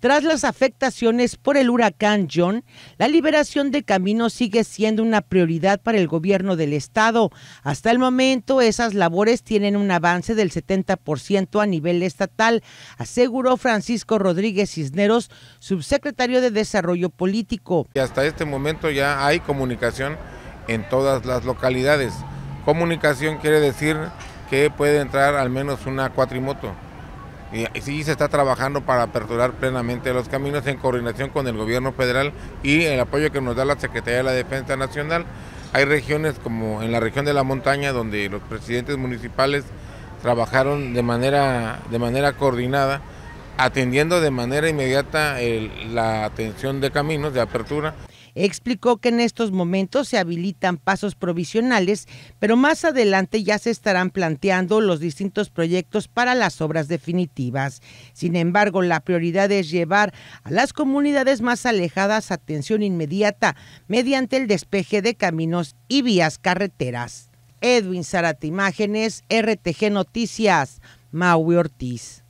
Tras las afectaciones por el huracán John, la liberación de caminos sigue siendo una prioridad para el gobierno del estado. Hasta el momento, esas labores tienen un avance del 70% a nivel estatal, aseguró Francisco Rodríguez Cisneros, subsecretario de Desarrollo Político. Y hasta este momento ya hay comunicación en todas las localidades. Comunicación quiere decir que puede entrar al menos una cuatrimoto y eh, sí se está trabajando para aperturar plenamente los caminos en coordinación con el gobierno federal y el apoyo que nos da la Secretaría de la Defensa Nacional. Hay regiones como en la región de la montaña donde los presidentes municipales trabajaron de manera, de manera coordinada, atendiendo de manera inmediata la atención de caminos, de apertura. Explicó que en estos momentos se habilitan pasos provisionales, pero más adelante ya se estarán planteando los distintos proyectos para las obras definitivas. Sin embargo, la prioridad es llevar a las comunidades más alejadas atención inmediata mediante el despeje de caminos y vías carreteras. Edwin Zarate Imágenes, RTG Noticias, Maui Ortiz.